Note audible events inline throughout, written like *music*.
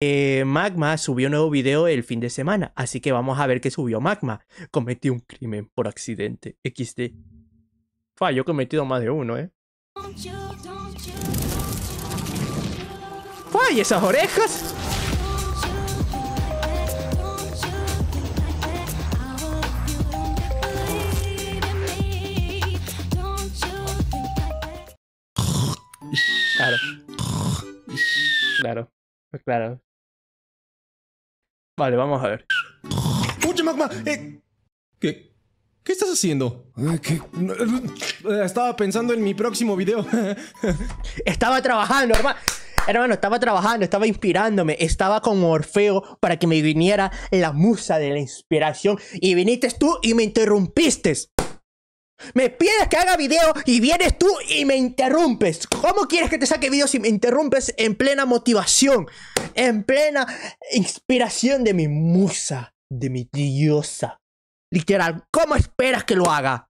Eh, Magma subió un nuevo video el fin de semana, así que vamos a ver qué subió Magma. Cometí un crimen por accidente. XD. Fallo yo he cometido más de uno, ¿eh? Fa, esas orejas? Claro. Claro. Claro. Vale, vamos a ver. ¡Oye, Magma! Eh, ¿Qué? ¿Qué estás haciendo? Eh, estaba pensando en mi próximo video. *laughs* estaba trabajando, hermano. Hermano, estaba trabajando, estaba inspirándome, estaba con Orfeo para que me viniera la musa de la inspiración y viniste tú y me interrumpiste. Me pides que haga video y vienes tú y me interrumpes. ¿Cómo quieres que te saque video si me interrumpes en plena motivación? En plena inspiración de mi musa, de mi diosa. Literal, ¿cómo esperas que lo haga?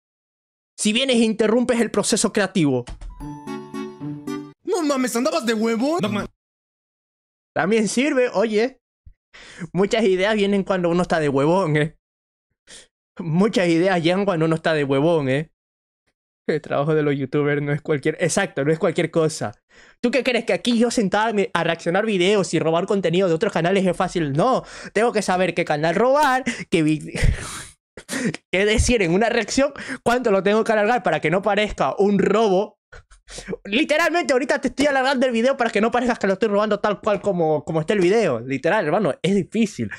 Si vienes e interrumpes el proceso creativo. No mames, andabas de huevo. También sirve, oye. Muchas ideas vienen cuando uno está de huevón, ¿eh? muchas ideas. Yangua no, no está de huevón, ¿eh? El trabajo de los youtubers no es cualquier... Exacto, no es cualquier cosa. ¿Tú qué crees? ¿Que aquí yo sentarme a reaccionar videos y robar contenido de otros canales es fácil? No, tengo que saber qué canal robar, qué... *laughs* qué decir en una reacción, cuánto lo tengo que alargar para que no parezca un robo. Literalmente ahorita te estoy alargando el video para que no parezca que lo estoy robando tal cual como, como está el video. Literal, hermano, es difícil.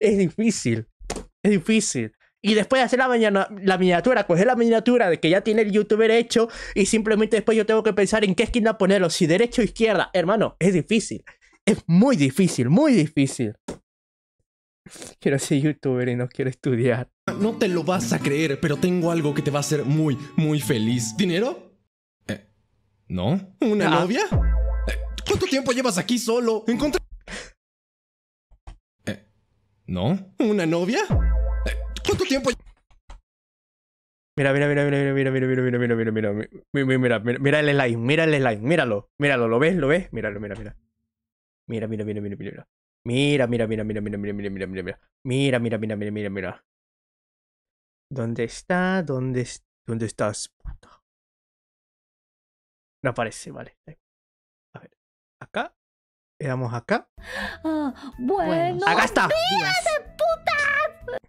Es difícil. Es difícil y después hacer la, mañana, la miniatura, coger la miniatura de que ya tiene el youtuber hecho y simplemente después yo tengo que pensar en qué esquina ponerlo, si derecho o izquierda. Hermano, es difícil. Es muy difícil, muy difícil. Quiero ser youtuber y no quiero estudiar. No te lo vas a creer, pero tengo algo que te va a hacer muy, muy feliz. ¿Dinero? Eh, ¿No? ¿Una ah. novia? Eh, ¿Cuánto tiempo llevas aquí solo? ¿Encontré... Eh, ¿No? ¿Una novia? ¿Cuánto tiempo? Mira, mira, mira, mira, mira, mira, mira, mira, mira, mira, mira, mira, mira, mira, mira el slime, mira el slime, míralo, míralo, ¿lo ves? ¿Lo ves? Míralo, mira, mira. Mira, mira, mira, mira, mira. Mira, mira, mira, mira, mira, mira, mira, mira, mira. Mira, mira, mira, mira, mira, mira. ¿Dónde está? ¿Dónde, dónde estás? No aparece, vale. A ver. Acá. mira, mira, acá. bueno. Acá está. mira, de puta!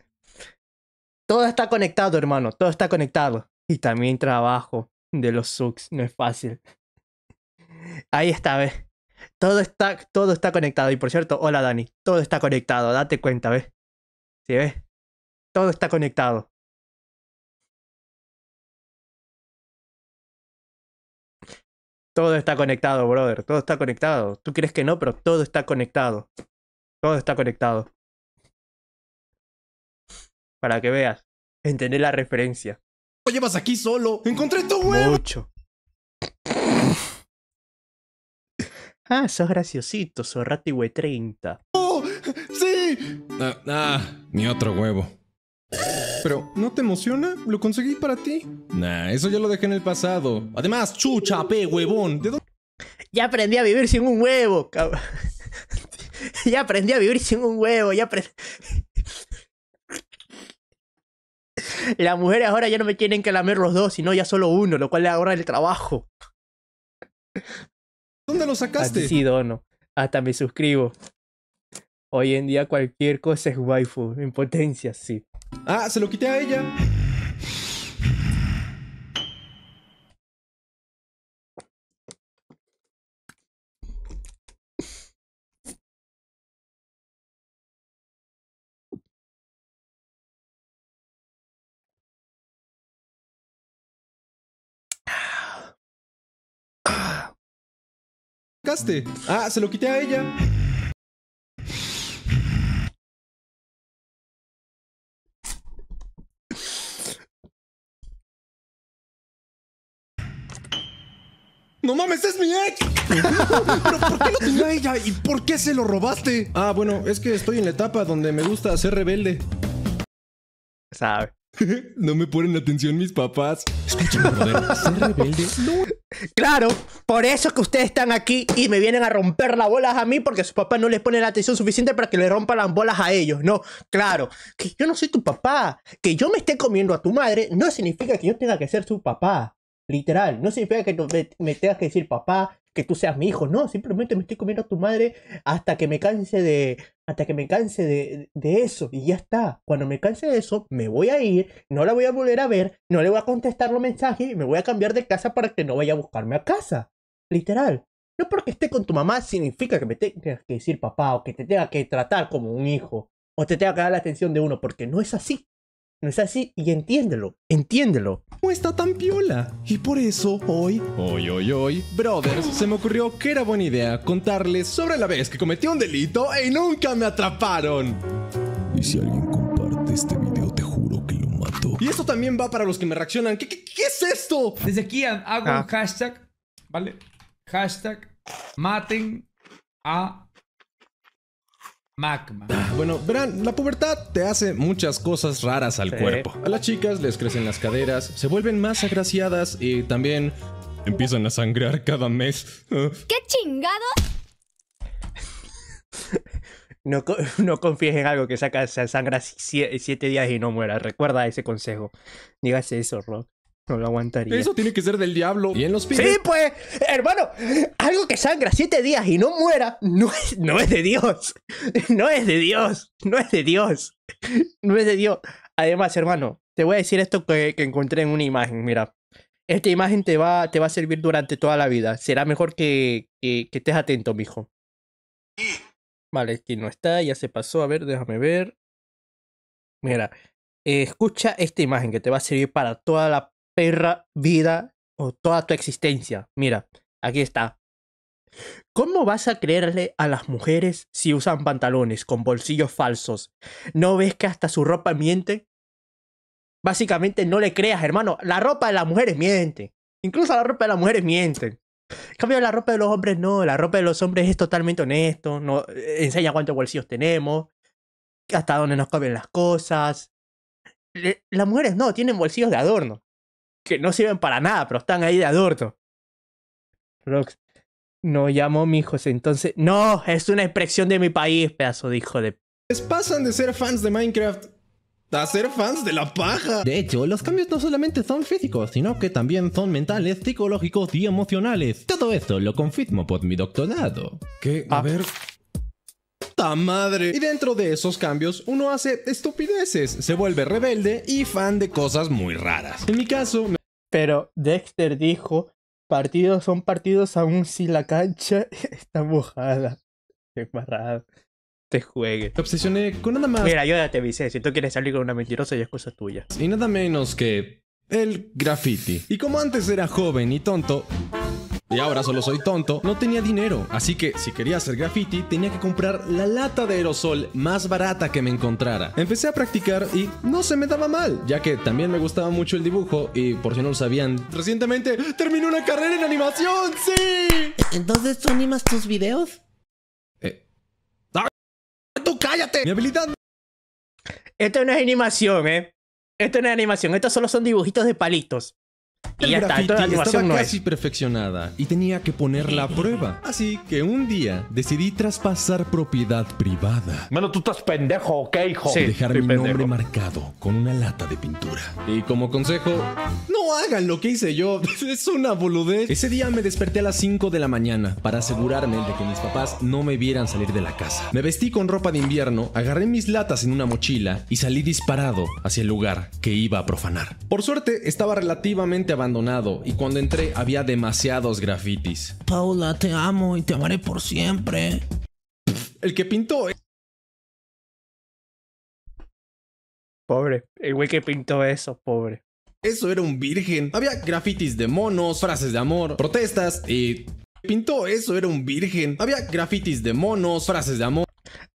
Todo está conectado, hermano, todo está conectado. Y también trabajo de los sucks. no es fácil. Ahí está, ¿ves? Todo está, todo está conectado. Y por cierto, hola Dani, todo está conectado, date cuenta, ¿ves? ¿Sí ves? Todo está conectado. Todo está conectado, brother. Todo está conectado. Tú crees que no, pero todo está conectado. Todo está conectado para que veas. entender la referencia. ¿Lo llevas aquí solo? ¡Encontré tu huevo! Mucho. Ah, sos graciosito, Sos y 30. ¡Oh! ¡Sí! Ah, ah, mi otro huevo. Pero, ¿no te emociona? Lo conseguí para ti. Nah, eso ya lo dejé en el pasado. Además, chucha, pe, huevón. ¿De dónde? Ya aprendí a vivir sin un huevo, cabrón. *laughs* ya aprendí a vivir sin un huevo. Ya aprendí. Las mujeres ahora ya no me quieren que lamer los dos, sino ya solo uno, lo cual le ahorra el trabajo. ¿Dónde lo sacaste? Sí, dono. Hasta me suscribo. Hoy en día cualquier cosa es waifu. Impotencia, sí. Ah, se lo quité a ella. Ah, se lo quité a ella. ¡No mames, es mi ex! *laughs* ¿Pero por qué lo tenía ella y por qué se lo robaste? Ah, bueno, es que estoy en la etapa donde me gusta ser rebelde. Sabe. *laughs* No me ponen atención mis papás. Escúchame, rebelde. No. Claro, por eso es que ustedes están aquí y me vienen a romper las bolas a mí porque sus papás no les ponen la atención suficiente para que le rompan las bolas a ellos. No, claro, que yo no soy tu papá. Que yo me esté comiendo a tu madre no significa que yo tenga que ser su papá. Literal, no significa que me, me tengas que decir papá, que tú seas mi hijo. No, simplemente me estoy comiendo a tu madre hasta que me canse de hasta que me canse de, eso y ya está. Cuando me canse de eso, me voy a ir, no la voy a volver a ver, no le voy a contestar los mensajes y me voy a cambiar de casa para que no vaya a buscarme a casa. Literal. No porque esté con tu mamá significa que me tengas que decir papá o que te tenga que tratar como un hijo o te tenga que dar la atención de uno, porque no es así. No es así y entiéndelo, entiéndelo. No está tan piola. Y por eso hoy, hoy, hoy, hoy, brothers, se me ocurrió que era buena idea contarles sobre la vez que cometí un delito y nunca me atraparon. Y si alguien comparte este video, te juro que lo mato. Y esto también va para los que me reaccionan. ¿Qué, es esto? Desde aquí hago ah. un hashtag, ¿vale? Hashtag maten a Magma. Bueno, verán, la pubertad te hace muchas cosas raras al cuerpo. A las chicas les crecen las caderas, se vuelven más agraciadas y también empiezan a sangrar cada mes. ¿Qué chingado! No, *laughs* no, confíes en algo que saca sangra siete días y no muera. Recuerda ese consejo. Dígase eso, Rob. No lo aguantaría. Eso tiene que ser del diablo. Y en los pibes. Sí, pues, hermano, algo que sangra siete días y no muera, no es, no es de Dios. No es de Dios. No es de Dios. No es de Dios. Además, hermano, te voy a decir esto que, encontré en una imagen. Mira, esta imagen te va, te va a servir durante toda la vida. Será mejor que, que, estés atento, mijo. Vale, aquí no está, ya se pasó. A ver, déjame ver. Mira, eh, escucha esta imagen que te va a servir para toda la vida o toda tu existencia. Mira, aquí está. ¿Cómo vas a creerle a las mujeres si usan pantalones con bolsillos falsos? ¿No ves que hasta su ropa miente? Básicamente no le creas, hermano. La ropa de las mujeres miente. Incluso la ropa de las mujeres miente. En cambio, la ropa de los hombres no. La ropa de los hombres es totalmente honesto. No, eh, enseña cuántos bolsillos tenemos. Hasta dónde nos caben las cosas. las mujeres no, tienen bolsillos de adorno que no sirven para nada, pero están ahí de adorno. Rox, no llamó mi ese entonces. No, es una expresión de mi país, pedazo de hijo de. es pasan de ser fans de Minecraft a ser fans de la paja. De hecho, los cambios no solamente son físicos, sino que también son mentales, psicológicos y emocionales. Todo esto lo confirmo por mi doctorado. ¿Qué? A ah. ver madre. Y dentro de esos cambios, uno hace estupideces, se vuelve rebelde y fan de cosas muy raras. En mi caso... Pero Dexter dijo, partidos son partidos aun si la cancha *laughs* está mojada. Qué raro, te juegue. Te obsesioné con nada más. Mira, yo ya te Si tú quieres salir con una mentirosa, ya es cosa tuya. Y nada menos que el graffiti. Y como antes era joven y tonto, y ahora solo soy tonto, no tenía dinero. Así que si quería hacer graffiti, tenía que comprar la lata de aerosol más barata que me encontrara. Empecé a practicar y no se me daba mal, ya que también me gustaba mucho el dibujo y por si no lo sabían, recientemente terminé una carrera en animación, sí. Entonces tú animas tus videos? Eh. ¡Ah! ¡Tú cállate! Mi habilidad. Esto no es animación, eh. Esto no es animación, estos solo son dibujitos de palitos y estaba casi perfeccionada y tenía que ponerla a prueba. Así que un día decidí traspasar propiedad privada. Bueno, tú estás pendejo, ¿ok, hijo? dejar mi nombre marcado con una lata de pintura. Y como consejo, no hagan lo que hice yo. *laughs* es una boludez. Ese día me desperté a las 5 de la mañana para asegurarme de que mis papás no me vieran salir de la casa. Me vestí con ropa de invierno, agarré mis latas en una mochila y salí disparado hacia el lugar que iba a profanar. Por suerte, estaba relativamente avanzado y cuando entré había demasiados grafitis. Paula, te amo y te amaré por siempre. el que pintó... Pobre, el güey que pintó eso, pobre. Eso era un virgen. Había grafitis de monos, frases de amor, protestas y... Pintó eso, era un virgen. Había grafitis de monos, frases de amor.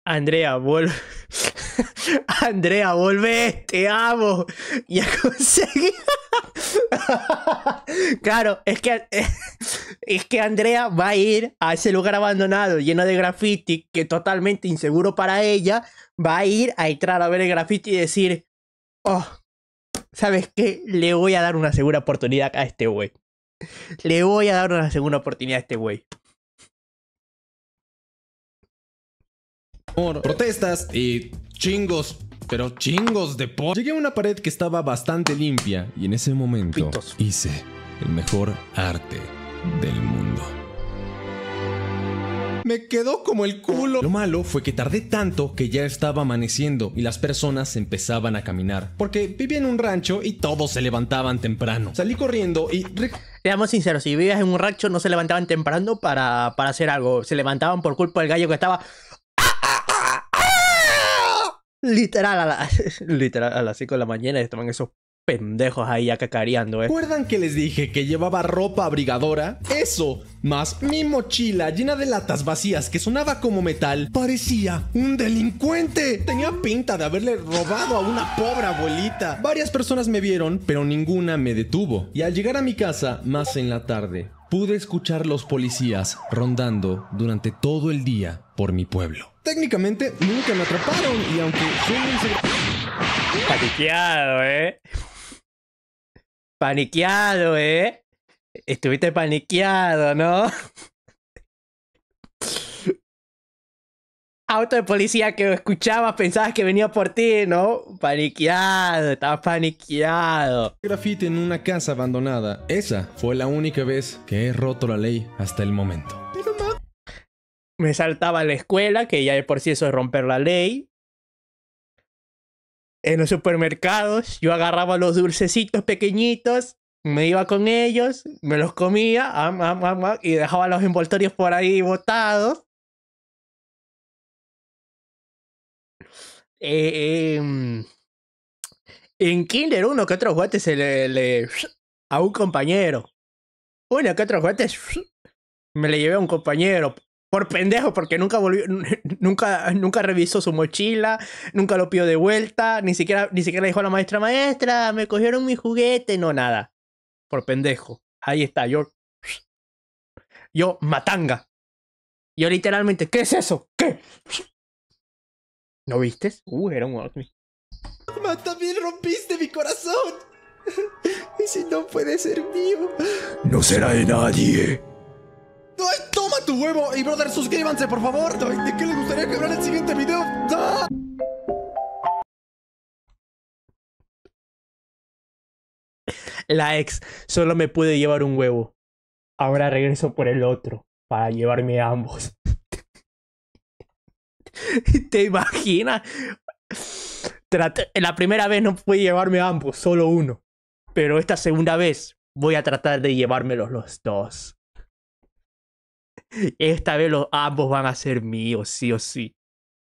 Andrea, vuelve. *laughs* Andrea, vuelve, te amo. Y conseguí *laughs* claro, es que, *laughs* es que Andrea va a ir a ese lugar abandonado lleno de graffiti que totalmente inseguro para ella. Va a ir a entrar a ver el graffiti y decir, oh, ¿sabes qué? Le voy a dar una segura oportunidad a este güey. Le voy a dar una segunda oportunidad a este güey. Protestas y chingos pero chingos de por Llegué a una pared que estaba bastante limpia y en ese momento hice el mejor arte del mundo. Me quedó como el culo. Lo malo fue que tardé tanto que ya estaba amaneciendo y las personas empezaban a caminar. Porque vivía en un rancho y todos se levantaban temprano. Salí corriendo y... Seamos sinceros, si vivías en un rancho no se levantaban temprano para, para hacer algo. Se levantaban por culpa del gallo que estaba... *laughs* Literal a, las literal, a las 5 de la mañana y estaban esos pendejos ahí acacareando, ¿eh? ¿Recuerdan que les dije que llevaba ropa abrigadora? Eso, más mi mochila llena de latas vacías que sonaba como metal, parecía un delincuente. Tenía pinta de haberle robado a una pobre abuelita. Varias personas me vieron, pero ninguna me detuvo. Y al llegar a mi casa, más en la tarde, pude escuchar los policías rondando durante todo el día por mi pueblo técnicamente nunca me atraparon y aunque Paniqueado, ¿eh? Paniqueado, ¿eh? Estuviste paniqueado, ¿no? Auto de policía que escuchabas, pensabas que venía por ti, ¿no? Paniqueado, estabas paniqueado. Grafite en una casa abandonada. Esa fue la única vez que he roto la ley hasta el momento me saltaba la escuela, que ya de por sí eso es romper la ley. En los supermercados yo agarraba los dulcecitos pequeñitos, me iba con ellos, me los comía y dejaba los envoltorios por ahí botados. Eh, em, en Kinder uno que otro juguete se le, a un compañero. Uno que otro juguete me le llevé a un compañero por pendejo, porque nunca volvió, *laughs* nunca, nunca revisó su mochila, nunca lo pidió de vuelta, ni siquiera, ni siquiera le dijo a la maestra, maestra, me cogieron mi juguete, no nada. Por pendejo. Ahí está, yo. *sniffs* Yo, matanga. Yo literalmente, ¿qué es eso? ¿Qué? *sniffs* ¿No viste? Uh, era un Mata, también rompiste mi corazón. *laughs* ¿y si no puede ser mío. No será de nadie toma tu huevo! Y brother, suscríbanse, por favor. ¿De qué les gustaría que el siguiente video? Ah. La ex solo me puede llevar un huevo. Ahora regreso por el otro para llevarme ambos. *laughs* ¿Te imaginas? la primera vez no pude llevarme ambos, solo uno. Pero esta segunda vez voy a tratar de llevármelos los dos. Esta vez los ambos van a ser míos, sí o sí.